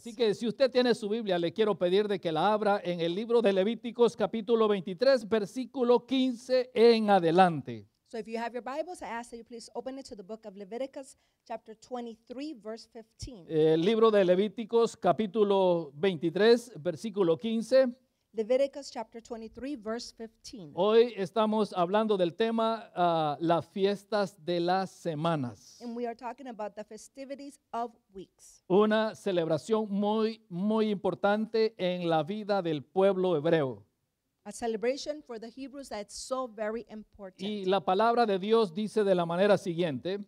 Así que si usted tiene su Biblia, le quiero pedir de que la abra en el libro de Levíticos capítulo 23, versículo 15 en adelante. El libro de Levíticos capítulo 23, versículo 15. 23 15. Hoy estamos hablando del tema ah, las fiestas de las semanas. Una celebración muy muy importante en la vida del pueblo hebreo. Y la palabra de Dios dice de la manera siguiente.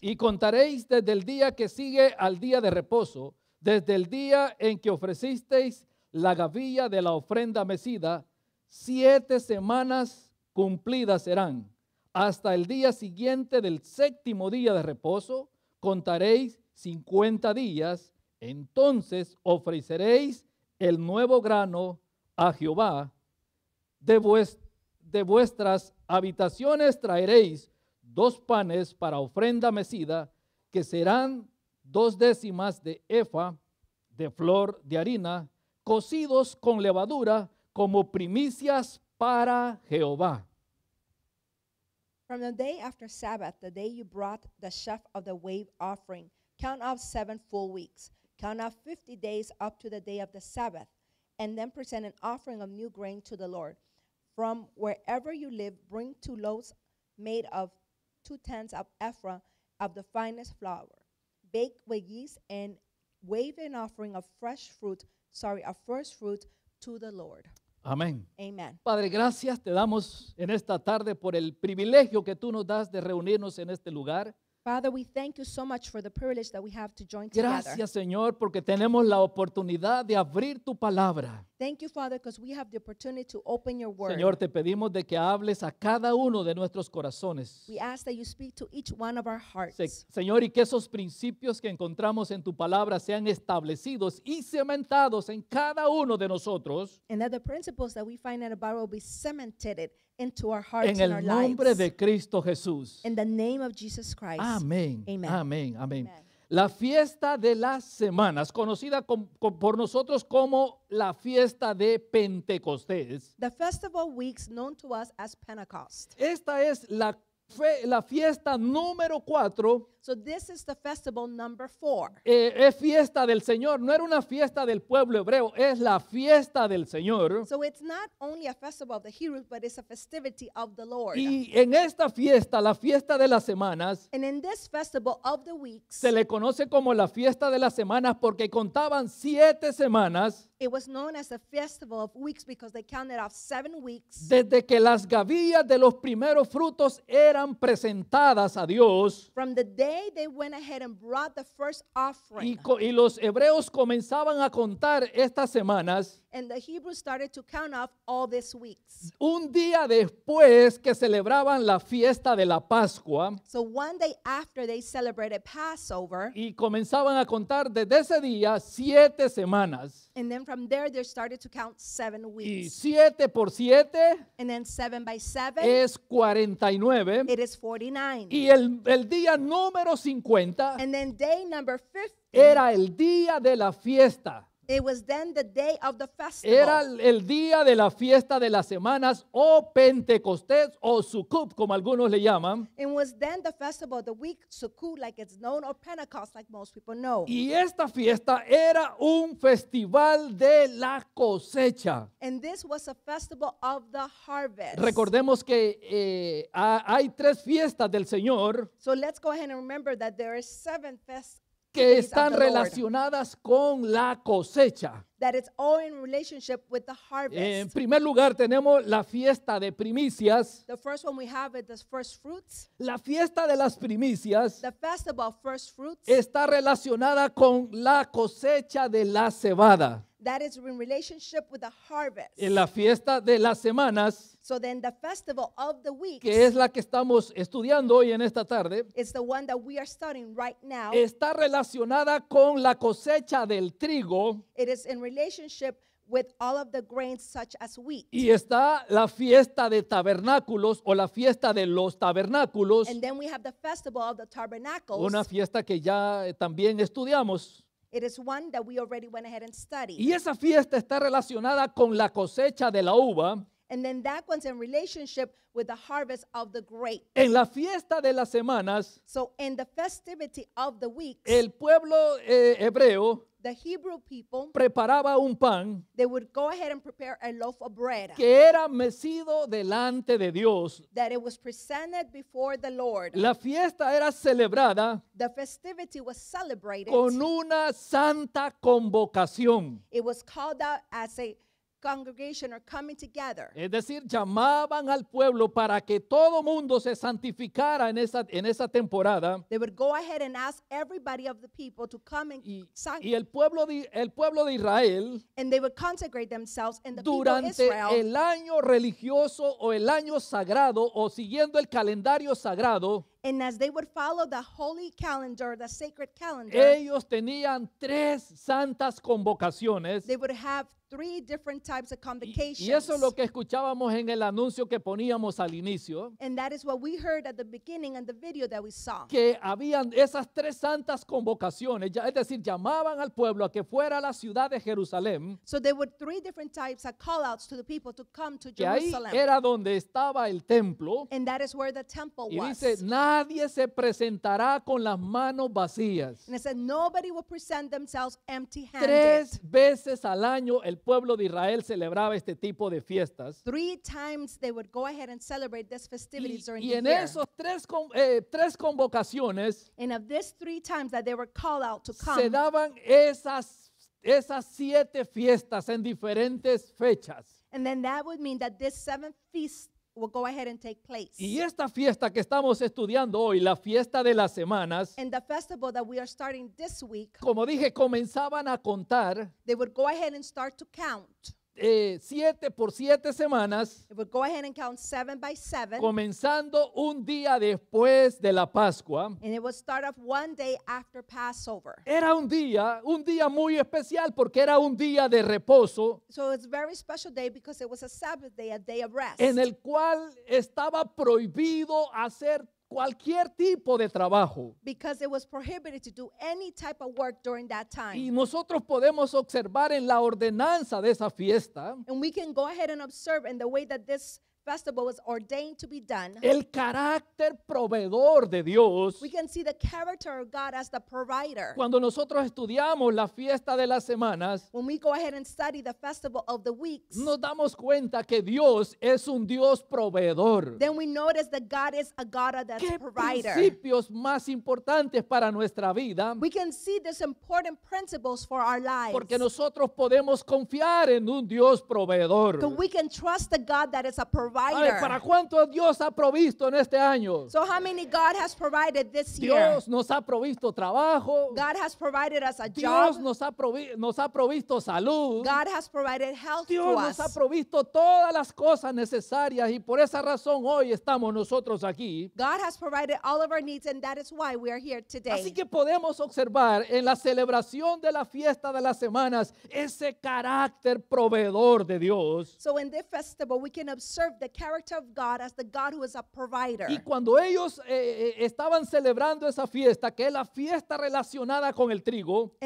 Y contaréis desde el día que sigue al día de reposo, desde el día en que ofrecisteis la gavilla de la ofrenda mecida, siete semanas cumplidas serán. Hasta el día siguiente del séptimo día de reposo contaréis cincuenta días. Entonces ofreceréis el nuevo grano a Jehová. De, vuestras habitaciones traeréis dos panes para ofrenda mecida, que serán dos décimas de efa de flor de harina cocidos con levadura como primicias para Jehová. From the day after Sabbath, the day you brought the chef of the wave offering, count out seven full weeks. Count out 50 days up to the day of the Sabbath, and then present an offering of new grain to the Lord. From wherever you live, bring two loaves made of two tenths of ephra of the finest flour, Bake with yeast, and wave an offering of fresh fruit sorry, a first fruit to the Lord. Amén. Amen. Padre, gracias te damos en esta tarde por el privilegio que tú nos das de reunirnos en este lugar. Father, we thank you so much for the privilege that we have to join together. Gracias, Señor, porque tenemos la oportunidad de abrir tu palabra. Thank you, Father, because we have the opportunity to open your word. Señor, te pedimos de que hables a cada uno de nuestros corazones. We ask that you speak to each one of our hearts. Señor, y que esos principios que encontramos en tu palabra sean establecidos y cementados en cada uno de nosotros. and that the principles that we find in the Bible will be cemented into our hearts and our lives. En el nombre de Cristo Jesús. in the name of Jesus Christ. Amén. Amén. Amén. La fiesta de las semanas, conocida por nosotros como la fiesta de Pentecostés. The festival weeks known to us as Pentecost. Esta es la fiesta número cuatro So this is the festival number four. Eh, es fiesta del Señor, no era una fiesta del pueblo hebreo, es la fiesta del Señor. So it's not only a festival of the Hebrews, but it's a festivity of the Lord. Y en esta fiesta, la fiesta de las semanas, And in this festival of the weeks, se le conoce como la fiesta de las semanas porque contaban siete semanas. It was known as the festival of weeks because they counted off seven weeks. Desde que las gavillas de los primeros frutos eran presentadas a Dios. From the day y, y los hebreos comenzaban a contar estas semanas. And the Hebrews started to count off all these weeks. Un día después que celebraban la fiesta de la Pascua, So one day after they celebrated Passover, y comenzaban a contar desde ese día siete semanas. and then from there they started to count seven Y weeks. siete por siete And then seven by seven, es 49. it is 49. Y el, el día número 50 And then day number 50 era el día de la fiesta. It was then the day of the festival. Era el día de la fiesta de las semanas o Pentecostés o Sukkot como algunos le llaman. It was then the festival of the week Sukkot like it's known or Pentecost like most people know. Y esta fiesta era un festival de la cosecha. And this was a festival of the harvest. Recordemos que eh, hay tres fiestas del Señor. So let's go ahead and remember that there are seven fests que están relacionadas con la cosecha. En primer lugar tenemos la fiesta de primicias. La fiesta de las primicias está relacionada con la cosecha de la cebada. En la fiesta de las semanas, que es la que estamos estudiando hoy en esta tarde, está relacionada con la cosecha del trigo. Y está la fiesta de tabernáculos o la fiesta de los tabernáculos. Una fiesta que ya eh, también estudiamos. Y esa fiesta está relacionada con la cosecha de la uva And then that one's in relationship with the harvest of the grape. En la fiesta de las semanas, so in the festivity of the weeks, el pueblo eh, hebreo the Hebrew people preparaba un pan they would go ahead and prepare a loaf of bread que era mecido delante de Dios that it was presented before the Lord la fiesta era celebrada the festivity was celebrated con una santa convocación it was called out as a congregation are coming together. Es decir, llamaban al pueblo para que todo mundo se santificara en esa, en esa temporada. They would go ahead and ask everybody of the people to come and y, y el pueblo de, el pueblo de Israel and they would consecrate themselves and the durante people of Israel, el año religioso o el año sagrado o siguiendo el calendario sagrado And as they would follow the holy calendar, the sacred calendar, ellos tenían tres santas convocaciones. They would have three different types of convocations. Y, eso es lo que escuchábamos en el anuncio que poníamos al inicio. And that is what we heard at the beginning and the video that we saw. Que habían esas tres santas convocaciones, es decir, llamaban al pueblo a que fuera a la ciudad de Jerusalén. So there were three different types of call-outs to the people to come to Jerusalem. Y ahí era donde estaba el templo. And that is where the temple y dice, nada Nadie se presentará con las manos vacías. Tres veces al año el pueblo de Israel celebraba este tipo de fiestas. y, en esos tres, eh, tres convocaciones se daban esas, esas siete fiestas en diferentes fechas. And then that would mean that will go ahead and take place. Y esta fiesta que estamos estudiando hoy, la fiesta de las semanas, And the festival that we are starting this week, como dije, comenzaban a contar they would go ahead and start to count eh, siete por siete semanas, comenzando un día después de la Pascua, era un día, un día muy especial porque era un día de reposo en el cual estaba prohibido hacer cualquier tipo de trabajo. Because it was prohibited to do any type of work during that time. Y nosotros podemos observar en la ordenanza de esa fiesta And we can go ahead and observe in the way that this festival was ordained to be done, el carácter proveedor de Dios, we can see the character of God as the provider. Cuando nosotros estudiamos la fiesta de las semanas, when we go ahead and study the festival of the weeks, nos damos cuenta que Dios es un Dios proveedor. Then we notice that God is a God that's ¿Qué provider. principios más importantes para nuestra vida? We can see these important principles for our lives. Porque nosotros podemos confiar en un Dios proveedor. So we can trust the God that is a provider. ¿Para cuánto Dios ha provisto en este año? So how many God has provided this Dios year? nos ha provisto trabajo. God has provided us a Dios Nos ha, provisto salud. God has provided Dios nos ha provisto todas las cosas necesarias y por esa razón hoy estamos nosotros aquí. all and that is why we are here today. Así que podemos observar en la celebración de la fiesta de las semanas ese carácter proveedor de Dios. So festival we can observe y cuando ellos eh, eh, estaban celebrando esa fiesta, que es la fiesta relacionada con el trigo,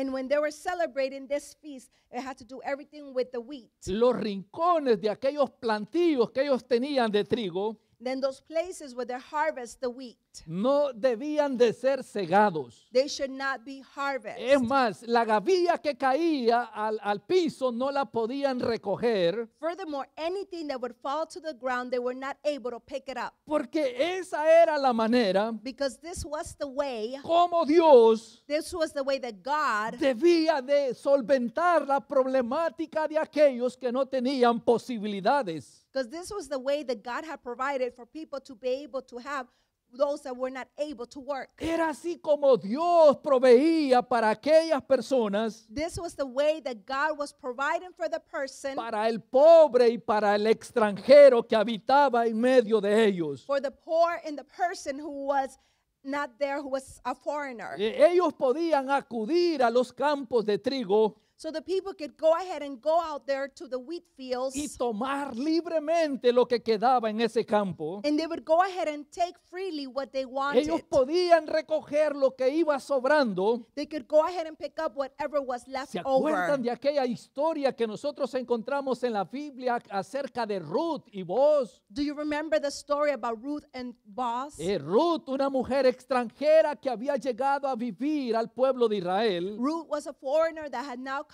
los rincones de aquellos plantillos que ellos tenían de trigo, than those places where they harvest the wheat. No debían de ser segados. They should not be harvested. Es más, la gavilla que caía al, al piso no la podían recoger. Furthermore, anything that would fall to the ground, they were not able to pick it up. Porque esa era la manera Because this was the way como Dios this was the way that God debía de solventar la problemática de aquellos que no tenían posibilidades. because this was the way that God had provided for people to be able to have those that were not able to work. Era así como Dios proveía para aquellas personas. This was the way that God was providing for the person. Para el pobre y para el extranjero que habitaba en medio de ellos. For the poor and the person who was not there, who was a foreigner. Ellos podían acudir a los campos de trigo. so the people could go ahead and go out there to the wheat fields y tomar libremente lo que quedaba en ese campo. and they would go ahead and take freely what they wanted. Ellos podían recoger lo que iba sobrando. They could go ahead and pick up whatever was left ¿Se acuerdan de aquella historia que nosotros encontramos en la Biblia acerca de Ruth y Boaz? Do you remember the story about Ruth and Boaz? Eh, Ruth, una mujer extranjera que había llegado a vivir al pueblo de Israel. Ruth was a foreigner that had now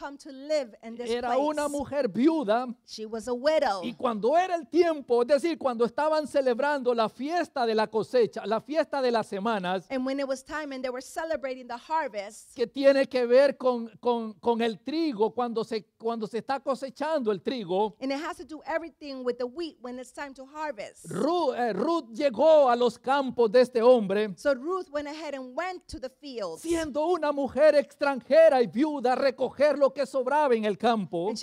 era una mujer viuda. Y cuando era el tiempo, es decir, cuando estaban celebrando la fiesta de la cosecha, la fiesta de las semanas, que tiene que ver con, con, con el trigo cuando se cuando se está cosechando el trigo. Ruth, llegó a los campos de este hombre. Siendo una mujer extranjera y viuda, recoger lo que sobraba en el campo. And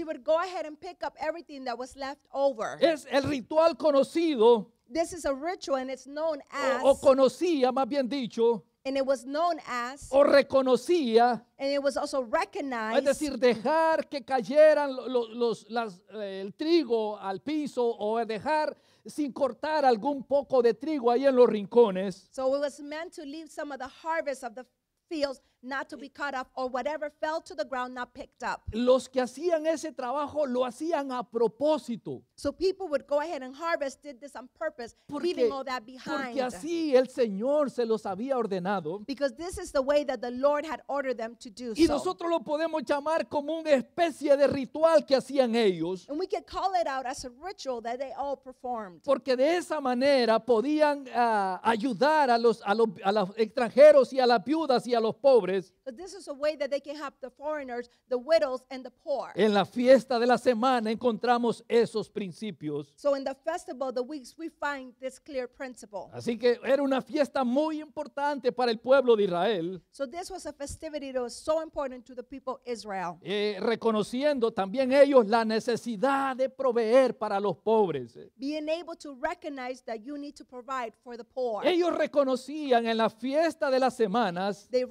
Es el ritual conocido This is a ritual and it's known as o, o conocía, más bien dicho, and it was known as o reconocía, and it was also recognized, es decir, dejar que cayeran los, los las, eh, el trigo al piso o dejar sin cortar algún poco de trigo ahí en los rincones. So it was meant to leave some of the harvest of the fields not to be cut off or whatever fell to the ground not picked up. Los que hacían ese trabajo lo hacían a propósito. So people would go ahead and harvest did this on purpose, porque, leaving all that behind. Porque así el Señor se los había ordenado. Because this is the way that the Lord had ordered them to do y so. nosotros lo podemos llamar como una especie de ritual que hacían ellos. And we can call it out as a ritual that they all performed. Porque de esa manera podían uh, ayudar a los, a los, a los extranjeros y a las viudas y a los pobres this is a way that they can help the the the foreigners, widows and poor. En la fiesta de la semana encontramos esos principios. So in the festival the weeks we find this clear principle. Así que era una fiesta muy importante para el pueblo de Israel. So this was a festivity that was so important to the people of Israel. Eh, reconociendo también ellos la necesidad de proveer para los pobres. Being able to recognize that you need to provide for the poor. Ellos reconocían en la fiesta de las semanas They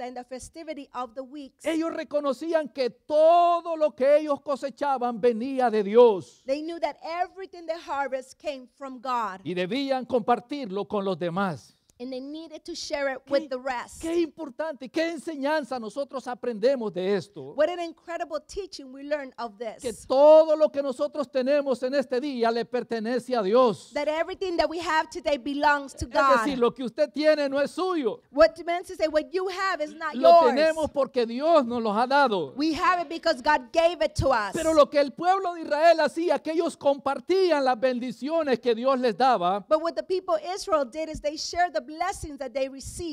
and the festivity of the weeks. Ellos reconocían que todo lo que ellos cosechaban venía de Dios. They knew that everything they harvest came from God. Y debían compartirlo con los demás. And they needed to share it with the rest. Qué importante, qué enseñanza nosotros aprendemos de esto. What an incredible teaching we learn of this. Que todo lo que nosotros tenemos en este día le pertenece a Dios. That everything that we have today belongs to God. Es decir, lo que usted tiene no es suyo. What means to say what you have is not lo yours. Lo tenemos porque Dios nos los ha dado. We have it because God gave it to us. Pero lo que el pueblo de Israel hacía, que ellos compartían las bendiciones que Dios les daba. But what the people Israel did is they shared the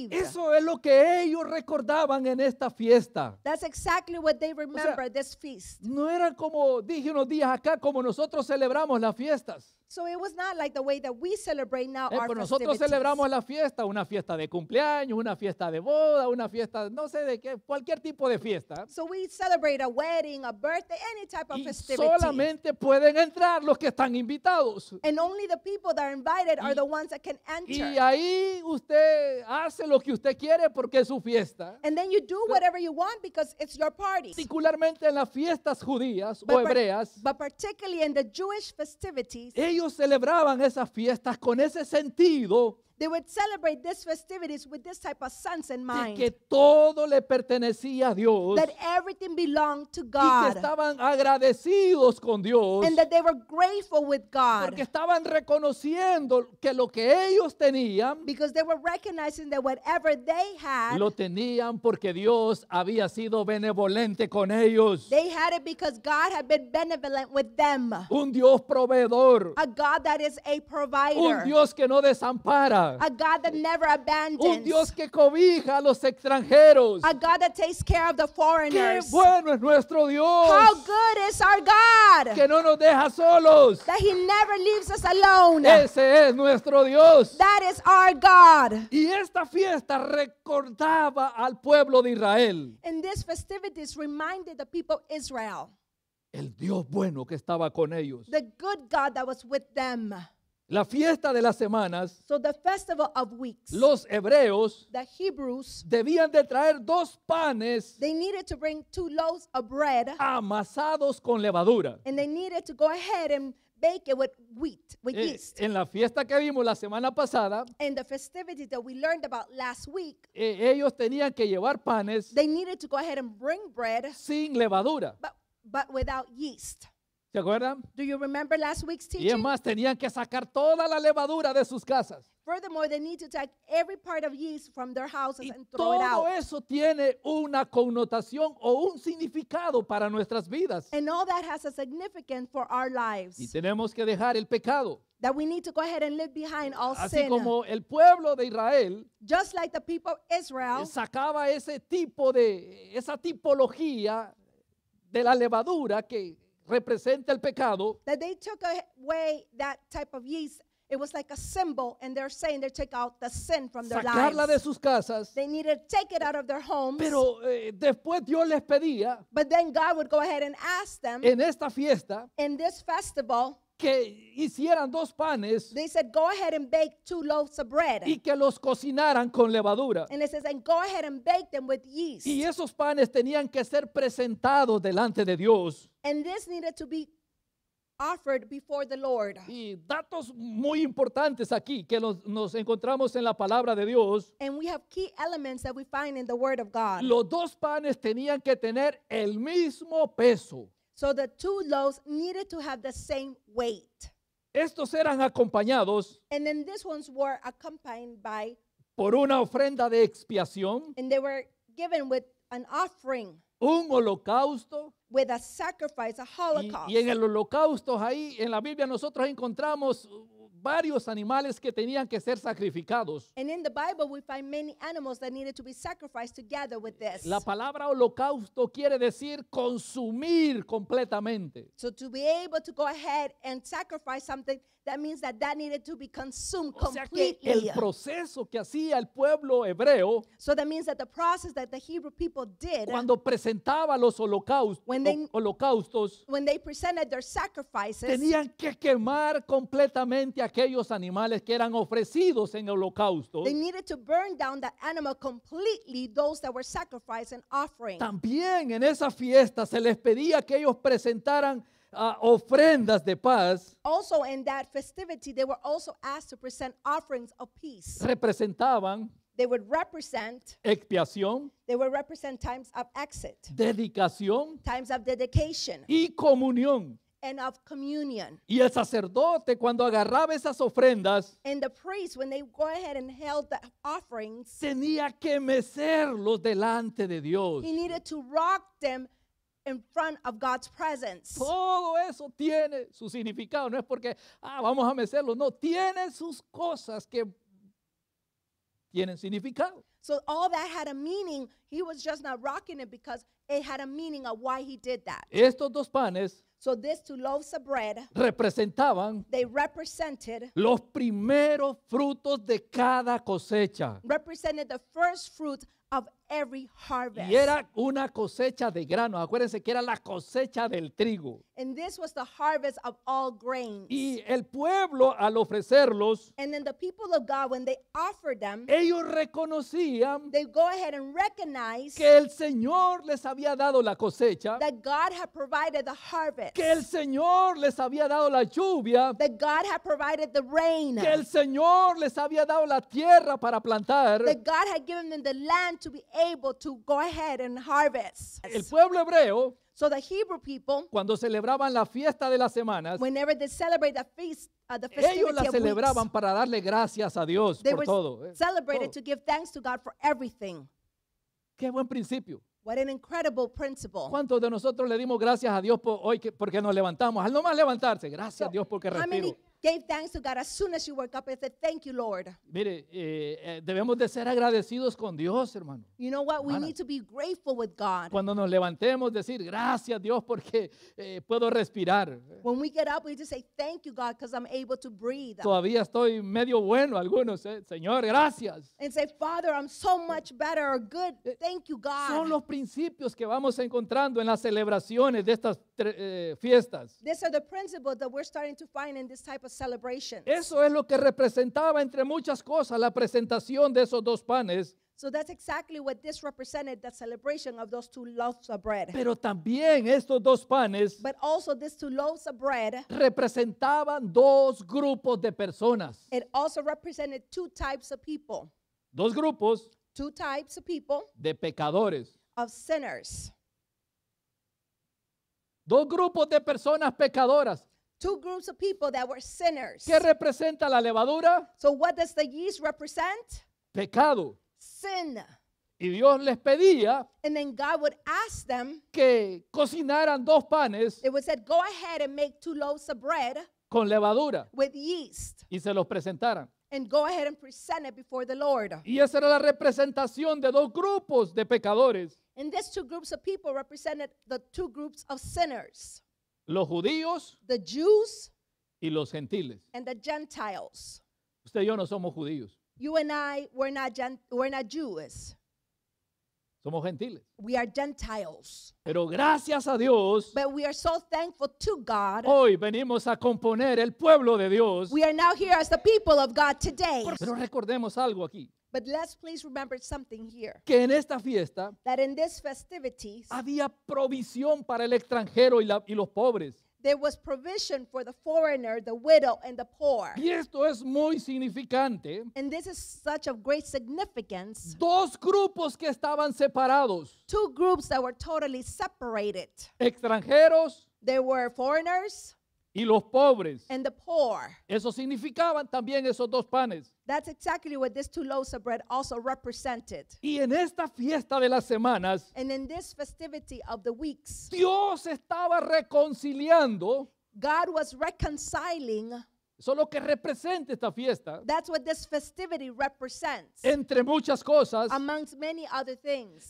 eso es lo que ellos recordaban en esta fiesta. That's exactly what they remember this feast. No era como dije unos días acá como nosotros celebramos las fiestas. So it was not like the way that we celebrate now eh, our pero pues nosotros celebramos la fiesta, una fiesta de cumpleaños, una fiesta de boda, una fiesta, no sé de qué, cualquier tipo de fiesta. So we celebrate a wedding, a birthday, any type of y festivity. Solamente pueden entrar los que están invitados. And only the people that are invited y, are the ones that can enter. Y ahí usted hace lo que usted quiere porque es su fiesta. And then you do whatever you want because it's your party. Particularmente en las fiestas judías but, o hebreas. But particularly in the Jewish festivities. Ellos celebraban esas fiestas con ese sentido They would celebrate these festivities with this type of sense and mind. que todo le pertenecía a Dios. That everything belonged to God. Y que estaban agradecidos con Dios. And that they were grateful with God. Porque estaban reconociendo que lo que ellos tenían. Because they were recognizing that whatever they had. Lo tenían porque Dios había sido benevolente con ellos. They had it because God had been benevolent with them. Un Dios proveedor. A God that is a provider. Un Dios que no desampara. A God that never abandons. Un Dios que cobija a los extranjeros. A God that takes care of the foreigners. Qué bueno es nuestro Dios. How good is our God. Que no nos deja solos. That he never leaves us alone. Ese es nuestro Dios. That is our God. Y esta fiesta recordaba al pueblo de Israel. And these festivities reminded the people of Israel. El Dios bueno que estaba con ellos. The good God that was with them. La fiesta de las semanas, so the festival of weeks, los hebreos the Hebrews, debían de traer dos panes they needed to bring two loaves of bread, amasados con levadura. And they needed to go ahead and bake it with wheat, with eh, yeast. En la fiesta que vimos la semana pasada, and the festivities that we learned about last week, eh, ellos tenían que llevar panes they needed to go ahead and bring bread, sin levadura. But, but without yeast. ¿Se acuerdan? Do you remember last week's teaching? Y es más, tenían que sacar toda la levadura de sus casas. Furthermore, they need to take every part of yeast from their houses y and throw it out. Todo eso tiene una connotación o un significado para nuestras vidas. And all that has a significance for our lives. Y tenemos que dejar el pecado. That we need to go ahead and leave behind all Así sin. como el pueblo de Israel, just like the people of Israel, sacaba ese tipo de esa tipología de la levadura que representa el pecado. That they took away that type of yeast. It was like a symbol, and they're saying they take out the sin from their Sacarla lives. de sus casas. They needed to take it out of their homes. Pero eh, después Dios les pedía But then God would go ahead and ask them en esta fiesta in this festival que hicieran dos panes y que los cocinaran con levadura. Y esos panes tenían que ser presentados delante de Dios. Y datos muy importantes aquí que nos encontramos en la palabra de Dios. Los dos panes tenían que tener el mismo peso. So the two loaves needed to have the same weight. Estos eran acompañados And then these ones were accompanied by, por una ofrenda de expiación, and they were given with an offering, un holocausto, with a sacrifice, a y, holocaust. y en el holocausto ahí en la Biblia nosotros encontramos varios animales que tenían que ser sacrificados. And in the Bible we find many animals that needed to be sacrificed together with this. La palabra holocausto quiere decir consumir completamente. So to be able to go ahead and sacrifice something that means that that needed to be consumed o sea completely. Que el proceso que hacía el pueblo hebreo so that means that the process that the Hebrew people did cuando presentaba los holocaustos, when they, holocaustos when they presented their sacrifices, tenían que quemar completamente aquellos animales que eran ofrecidos en holocaustos. They needed to burn down that animal completely, those that were sacrificed and offering. También en esa fiesta se les pedía que ellos presentaran uh, ofrendas de paz. Also in that festivity they were also asked to present offerings of peace. Representaban they would represent expiación, they would represent times of exit, dedicación, times of dedication, y comunión. And of communion. Y el sacerdote cuando agarraba esas ofrendas, and the priest when they go ahead and held the offerings, tenía que mecerlos delante de Dios. He needed to rock them in front of God's presence. Todo eso tiene su significado, no es porque ah, vamos a mecerlo, no, tiene sus cosas que tienen significado. So all that had a meaning. He was just not rocking it because it had a meaning of why he did that. Estos dos panes so these two loaves of bread representaban they represented los primeros frutos de cada cosecha. Represented the first fruit of every harvest. Y era una cosecha de grano. Acuérdense que era la cosecha del trigo. And this was the harvest of all grains. Y el pueblo al ofrecerlos, And then the people of God, when they offered them, ellos reconocían they go ahead and recognize que el Señor les había dado la cosecha, that God had provided the harvest, que el Señor les había dado la lluvia, that God had provided the rain, que el Señor les había dado la tierra para plantar, that God had given them the land to be able to go ahead and harvest. El pueblo hebreo cuando celebraban la fiesta de las semanas, uh, ellos la celebraban para darle gracias a Dios por eh, todo. to give thanks to God for everything. Qué buen principio. What incredible principle. ¿Cuántos de nosotros le dimos gracias a Dios por hoy que, porque nos levantamos? Al no más levantarse, gracias a Dios porque respiro gave thanks to God as soon as you woke up and said, Thank you, Lord. Mire, eh, eh, debemos de ser agradecidos con Dios, hermano. You know what? We need to be grateful with God. Cuando nos levantemos, decir gracias Dios porque eh, puedo respirar. When we get up, we just say, Thank you, God, because I'm able to breathe. Todavía estoy medio bueno, algunos, eh. Señor, gracias. And say, Father, I'm so much better or good. Eh, Thank you, God. Son los principios que vamos encontrando en las celebraciones de estas eh, fiestas. These are the principles that we're starting to find in this type of celebrations. Eso es lo que representaba entre muchas cosas la presentación de esos dos panes. So that's exactly what this represented, the celebration of those two loaves of bread. Pero también estos dos panes But also these two loaves of bread representaban dos grupos de personas. It also represented two types of people. Dos grupos two types of people de pecadores. Of sinners. Dos grupos de personas pecadoras. Two groups of people that were sinners. ¿Qué representa la levadura? So what does the yeast represent? Pecado. Sin. Y Dios les pedía and then God would ask them, que cocinaran dos panes it go ahead and make two loaves of bread con levadura with yeast. y se los presentaran. and go ahead and present it before the Lord. Y esa era la representación de dos grupos de pecadores. And these two groups of people represented the two groups of sinners. los judíos y los gentiles. Usted y yo no somos judíos, somos gentiles. Pero gracias a Dios, hoy venimos a componer el pueblo de Dios. Pero recordemos algo aquí. But let's please remember something here. Que en esta fiesta that in this festivities, había provisión para el extranjero y, la, y los pobres. There was provision for the foreigner, the widow, and the poor. Y esto es muy significante. And this is such of great significance. Dos grupos que estaban separados. Two groups that were totally separated. Extranjeros. There were foreigners. y los pobres. And the poor. Eso significaban también esos dos panes. That's exactly what these two loaves of bread also represented. Y en esta fiesta de las semanas, And in this festivity of the weeks, Dios estaba reconciliando God was reconciling eso es lo que representa esta fiesta. That's what this festivity represents. Entre muchas cosas,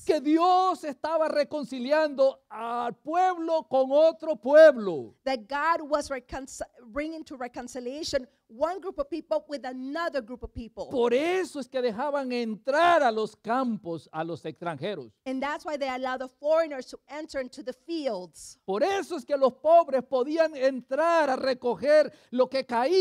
que Dios estaba reconciliando al pueblo con otro pueblo. That God was bringing to reconciliation one group of people with another group of people. Por eso es que dejaban entrar a los campos a los extranjeros. And that's why they allowed the foreigners to enter into the fields. Por eso es que los pobres podían entrar a recoger lo que caía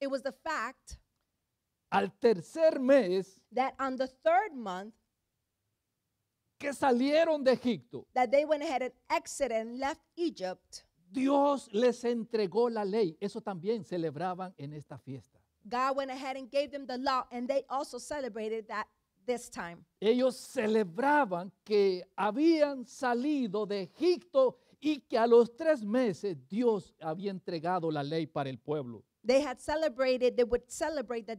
It was the fact al tercer mes that on the third month que salieron de Egipto, that they went ahead and exited and left Egypt, Dios les entregó la ley. Eso también celebraban en esta fiesta. God went ahead and gave them the law and they also celebrated that this time. Ellos celebraban que habían salido de Egipto y que a los tres meses Dios había entregado la ley para el pueblo. They had celebrated, they would celebrate that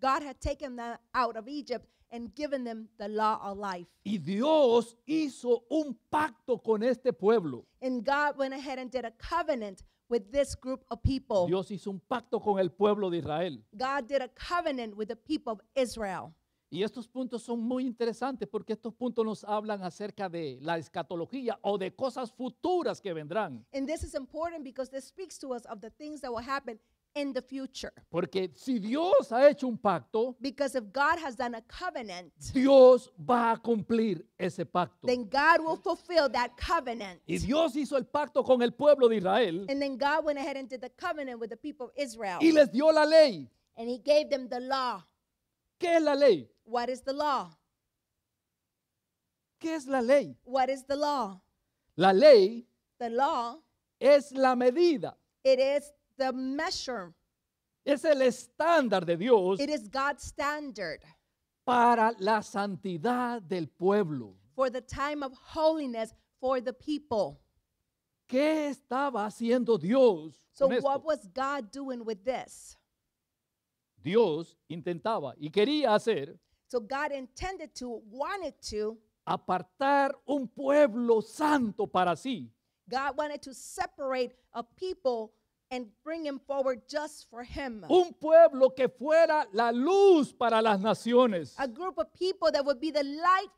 God had taken them out of Egypt and given them the law of life. Y Dios hizo un pacto con este pueblo. And God went ahead and did a covenant with this group of people. Dios hizo un pacto con el pueblo de Israel. God did a covenant with the people of Israel. Y estos puntos son muy interesantes porque estos puntos nos hablan acerca de la escatología o de cosas futuras que vendrán. And this is important because this speaks to us of the things that will happen in the future. Porque si Dios ha hecho un pacto, because if God has done a covenant, Dios va a cumplir ese pacto. Then God will fulfill that covenant. Y Dios hizo el pacto con el pueblo de Israel. And then God went ahead and did the covenant with the people of Israel. Y les dio la ley. And he gave them the law. ¿Qué es la ley? What is the law? ¿Qué es la ley? What is the law? La ley the law es la medida. It is the measure. Es el estándar de Dios It is God's standard para la santidad del pueblo. for the time of holiness for the people. ¿Qué estaba haciendo Dios? So con esto? what was God doing with this? Dios intentaba y quería hacer So God intended to, wanted to, apartar un pueblo santo para sí. God wanted to separate a people Un pueblo que fuera la luz para las naciones. A people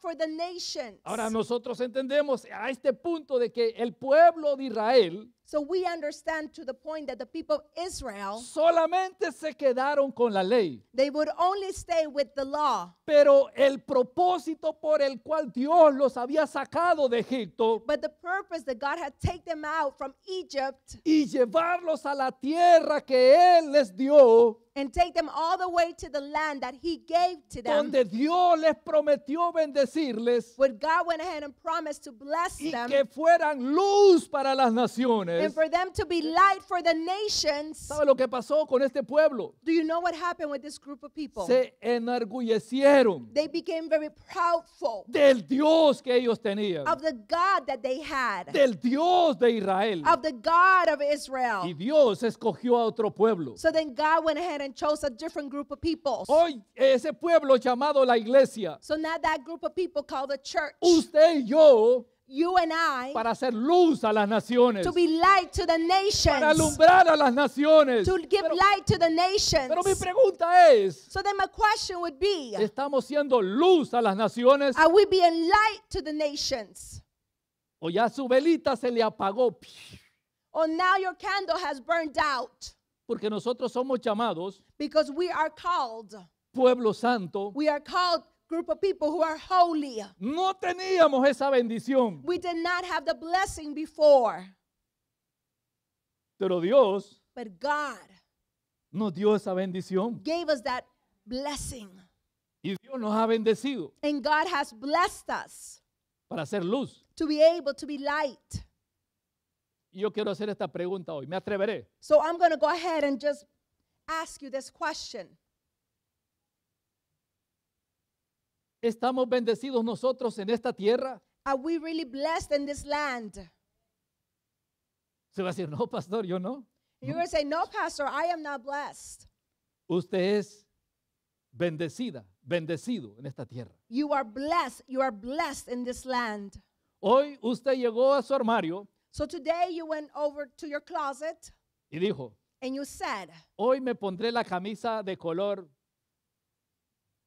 for the Ahora nosotros entendemos a este punto de que el pueblo de Israel So we understand to the point that the people of Israel solamente se quedaron con la ley. They would only stay with the law. Pero el propósito por el cual Dios los había sacado de Egipto But the purpose that God had taken them out from Egypt y llevarlos a la tierra que él les dio and take them all the way to the land that he gave to them. Donde Dios les prometió bendecirles. Where God went ahead and promised to bless y them. que fueran luz para las naciones. And for them to be light for the nations. ¿Sabe lo que pasó con este pueblo? Do you know what happened with this group of people? Se They became very proudful. Del Dios que ellos tenían. Of the God that they had. Del Dios de Israel. Of the God of Israel. Y Dios escogió a otro pueblo. So then God went ahead and chose a different group of people. Hoy ese pueblo llamado la iglesia. So now that group of people called the church. Usted y yo you and I, para hacer luz a las naciones, to be light to the nations, para alumbrar a las naciones, to give pero, light to the nations. Pero mi pregunta es, so then my question would be, ¿estamos siendo luz a las naciones? Are we being light to the nations? O ya su velita se le apagó. Or now your candle has burned out. Porque nosotros somos llamados, because we are called, pueblo santo, we are called group of people who are holy. No teníamos esa bendición. We did not have the blessing before. Pero Dios But God nos dio esa bendición. gave us that blessing. Y Dios nos ha bendecido And God has blessed us para hacer luz. to be able to be light. yo quiero hacer esta pregunta hoy. Me atreveré. So I'm going to go ahead and just ask you this question. ¿Estamos bendecidos nosotros en esta tierra? Are we really blessed in this land? Se va a decir, no, pastor, yo no. You will say, no, pastor, I am not blessed. Usted es bendecida, bendecido en esta tierra. You are blessed, you are blessed in this land. Hoy usted llegó a su armario So today you went over to your closet y dijo, and you said, hoy me pondré la camisa de color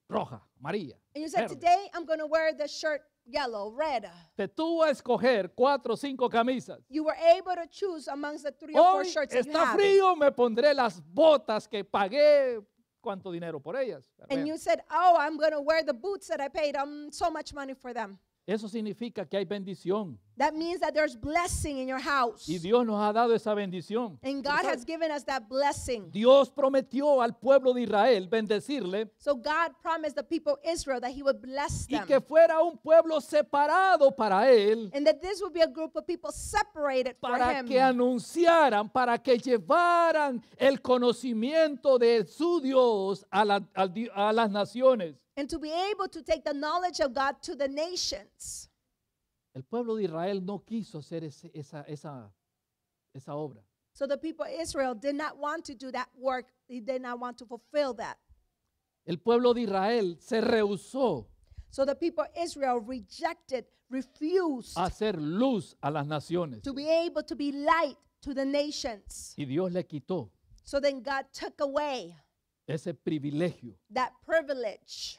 roja, amarilla. And you said, verde. today I'm going to wear the shirt yellow, red. Te tuvo a escoger cuatro o cinco camisas. You were able to choose amongst the three or four shirts that you está frío, me pondré las botas que pagué cuánto dinero por ellas. And you said, oh, I'm going to wear the boots that I paid um, so much money for them. Eso significa que hay bendición. That means that there's blessing in your house. Y Dios nos ha dado esa bendición. And God has given us that blessing. Dios prometió al pueblo de Israel bendecirle. So God promised the people Israel that he would bless them. Y que fuera un pueblo separado para él. And that this would be a group of people separated para for him. que anunciaran, para que llevaran el conocimiento de su Dios a, la, a, a las naciones. and to be able to take the knowledge of God to the nations. El pueblo de Israel no quiso hacer ese, esa, esa, esa obra. So the people of Israel did not want to do that work. They did not want to fulfill that. El pueblo de Israel se rehusó So the people of Israel rejected, refused hacer luz a las naciones. to be able to be light to the nations. Y Dios le quitó So then God took away ese privilegio that privilege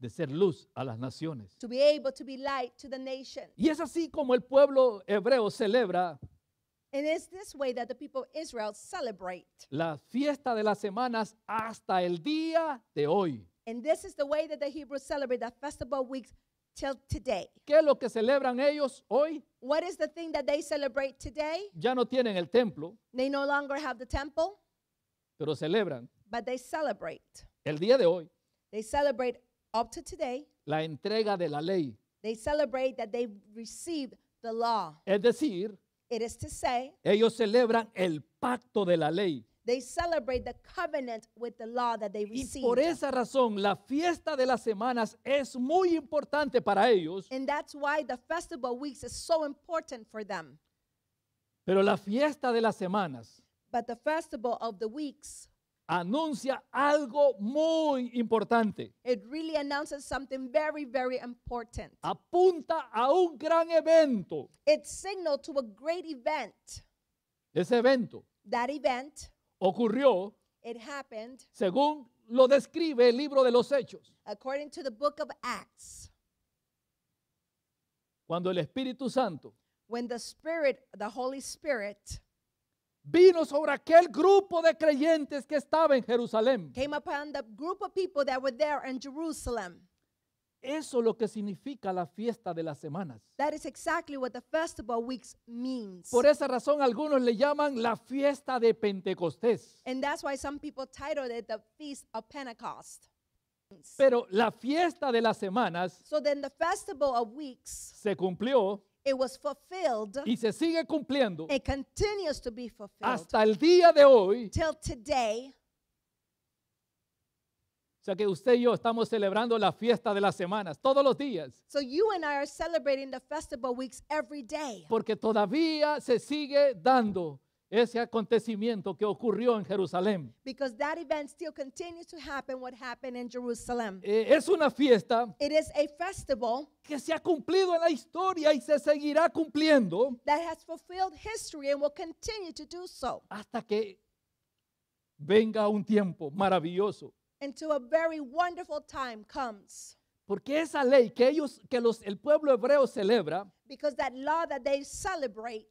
de ser luz a las naciones. To be able to be light to the nation. Y es así como el pueblo hebreo celebra And it's this way that the people of Israel celebrate. la fiesta de las semanas hasta el día de hoy. And this is the way that the Hebrews celebrate the festival weeks till today. ¿Qué es lo que celebran ellos hoy? What is the thing that they celebrate today? Ya no tienen el templo, They no longer have the temple, pero celebran but they celebrate. el día de hoy. They celebrate Up to today, la entrega de la ley. They celebrate that they received the law. Es decir, It is to say, ellos celebran el pacto de la ley. They celebrate the covenant with the law that they received. Y por esa razón, la fiesta de las semanas es muy importante para ellos. And that's why the festival weeks is so important for them. Pero la fiesta de las semanas But the festival of the weeks anuncia algo muy importante. It really announces something very, very important. Apunta a un gran evento. It signaled to a great event. Ese evento That event, ocurrió it happened, según lo describe el libro de los Hechos. According to the book of Acts. Cuando el Espíritu Santo when the Spirit, the Holy Spirit, vino sobre aquel grupo de creyentes que estaba en Jerusalén. came upon the group of people that were there in Jerusalem. Eso es lo que significa la fiesta de las semanas. That is exactly what the festival weeks means. Por esa razón algunos le llaman la fiesta de Pentecostés. And that's why some people titled it the Feast of Pentecost. Pero la fiesta de las semanas So then the festival of weeks se cumplió y se sigue cumpliendo hasta el día de hoy. today. O sea que usted y yo estamos celebrando la fiesta de las semanas todos los días. So you and I are celebrating the festival weeks every day Porque todavía se sigue dando ese acontecimiento que ocurrió en Jerusalén. Because that event still continues to happen what happened in Jerusalem. Eh, es una fiesta que se ha cumplido en la historia y se seguirá cumpliendo that has fulfilled history and will continue to do so hasta que venga un tiempo maravilloso. until a very wonderful time comes. Porque esa ley que ellos que los el pueblo hebreo celebra Because that law that they celebrate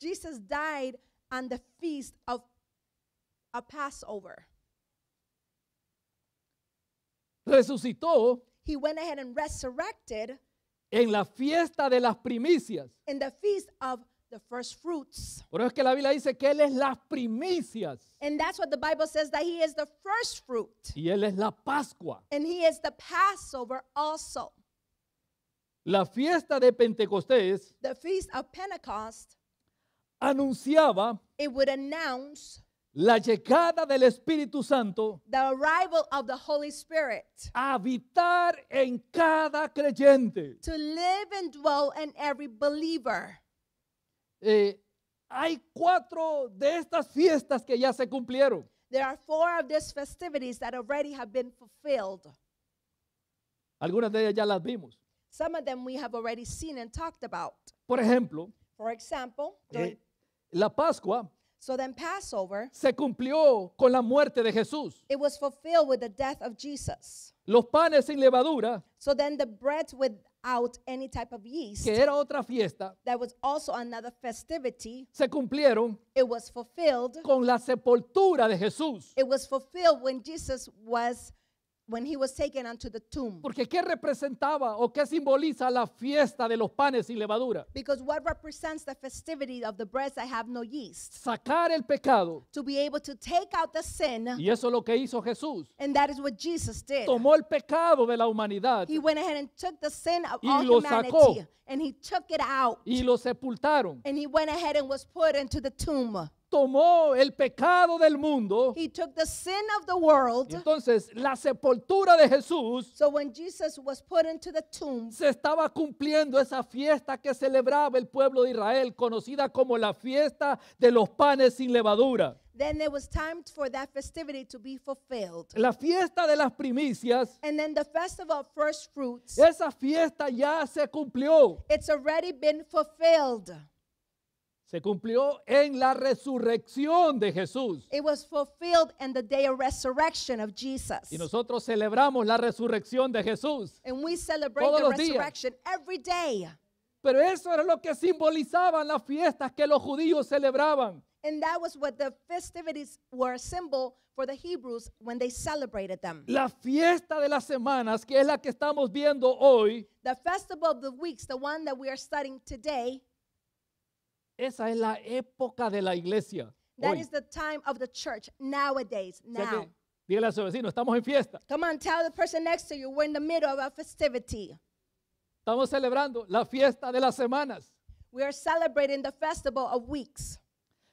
Jesus died on the feast of a Passover. Resucitó. He went ahead and resurrected. En la fiesta de las primicias. In the feast of the first fruits. Por eso es que la Biblia dice que él es las primicias. And that's what the Bible says that he is the first fruit. Y él es la Pascua. And he is the Passover also. La fiesta de Pentecostés. The feast of Pentecost anunciaba it would announce la llegada del Espíritu Santo the arrival of the Holy Spirit a habitar en cada creyente. to live and dwell in every believer. Eh, hay cuatro de estas fiestas que ya se cumplieron. There are four of these festivities that already have been fulfilled. Algunas de ellas ya las vimos. Some of them we have already seen and talked about. Por ejemplo, For example, eh, la Pascua so then Passover, se cumplió con la muerte de Jesús. It was fulfilled with the death of Jesus. Los panes sin levadura, so then the bread without any type of yeast, que era otra fiesta, that was also another festivity, se cumplieron it was fulfilled, con la sepultura de Jesús. It was fulfilled when Jesus was when he was taken unto the tomb. Porque qué representaba o qué simboliza la fiesta de los panes sin levadura? Because what represents the festivity of the breads that have no yeast? Sacar el pecado. To be able to take out the sin. Y eso es lo que hizo Jesús. And that is what Jesus did. Tomó el pecado de la humanidad. He went ahead and took the sin of y all lo humanity sacó. and he took it out. Y lo sepultaron. And he went ahead and was put into the tomb tomó el pecado del mundo. Entonces, la sepultura de Jesús so put into the tomb, se estaba cumpliendo esa fiesta que celebraba el pueblo de Israel, conocida como la fiesta de los panes sin levadura. Then was time for that festivity to be fulfilled. La fiesta de las primicias. Esa fiesta ya se cumplió. It's already been fulfilled. Se cumplió en la resurrección de Jesús. It was fulfilled in the day of resurrection of Jesus. Y nosotros celebramos la resurrección de Jesús. And we celebrate Todos the resurrection días. every day. Pero eso era lo que simbolizaban las fiestas que los judíos celebraban. And that was what the festivities were a symbol for the Hebrews when they celebrated them. La fiesta de las semanas, que es la que estamos viendo hoy, the festival of the weeks, the one that we are studying today, esa es la época de la iglesia. That hoy. is the time of the church nowadays, now. Que, dígale a su vecino, estamos en fiesta. Come on, tell the person next to you, we're in the middle of a festivity. Estamos celebrando la fiesta de las semanas. We are celebrating the festival of weeks.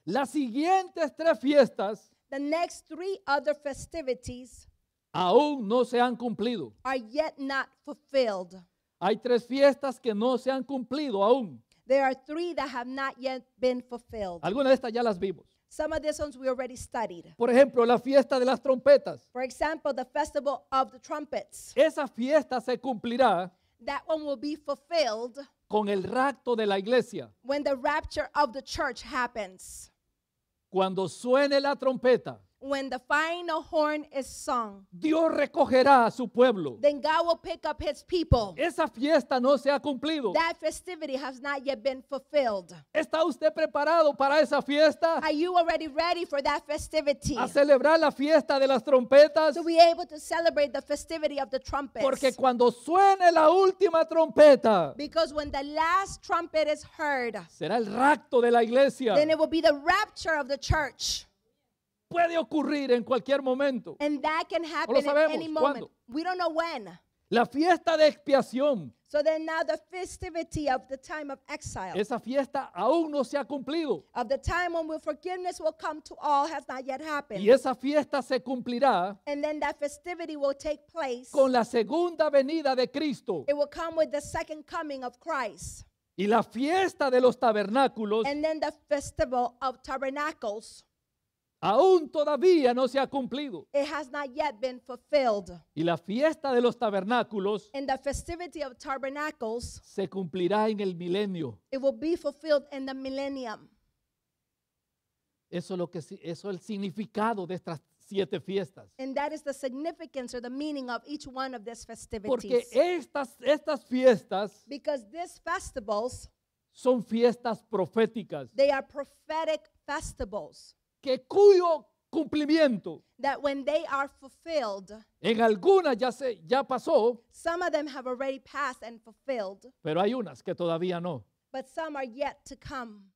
Las siguientes tres fiestas the next three other festivities aún no se han cumplido. Are yet not fulfilled. Hay tres fiestas que no se han cumplido aún. There are three that have not yet been fulfilled. Algunas de estas ya las vimos. Some of these ones we already studied. Por ejemplo, la fiesta de las trompetas. For example, the festival of the trumpets. Esa fiesta se cumplirá. That one will be fulfilled. Con el rapto de la iglesia. When the rapture of the church happens. Cuando suene la trompeta when the final horn is sung, Dios recogerá a su pueblo. then God will pick up his people. Esa fiesta no se ha cumplido. That festivity has not yet been fulfilled. ¿Está usted preparado para esa fiesta? Are you already ready for that festivity? A celebrar la fiesta de las trompetas. To be able to celebrate the festivity of the trumpets. Porque cuando suene la última trompeta, Because when the last trumpet is heard, será el rapto de la iglesia. then it will be the rapture of the church puede ocurrir en cualquier momento. And that can happen no lo sabemos, at any moment. ¿Cuándo? We don't know when. La fiesta de expiación. So then now the festivity of the time of exile. Esa fiesta aún no se ha cumplido. Of the time when forgiveness will come to all has not yet happened. Y esa fiesta se cumplirá. And then that festivity will take place. Con la segunda venida de Cristo. It will come with the second coming of Christ. Y la fiesta de los tabernáculos. And then the festival of tabernacles aún todavía no se ha cumplido. It has not yet been fulfilled. Y la fiesta de los tabernáculos And the festivity of tabernacles se cumplirá en el milenio. It will be fulfilled in the millennium. Eso es, lo que, eso es el significado de estas siete fiestas. And that is the significance or the meaning of each one of these festivities. Porque estas, estas fiestas Because these festivals son fiestas proféticas. They are prophetic festivals que cuyo cumplimiento that when they are fulfilled, en algunas ya se ya pasó, some of them have already passed and fulfilled, pero hay unas que todavía no. but some are yet to come.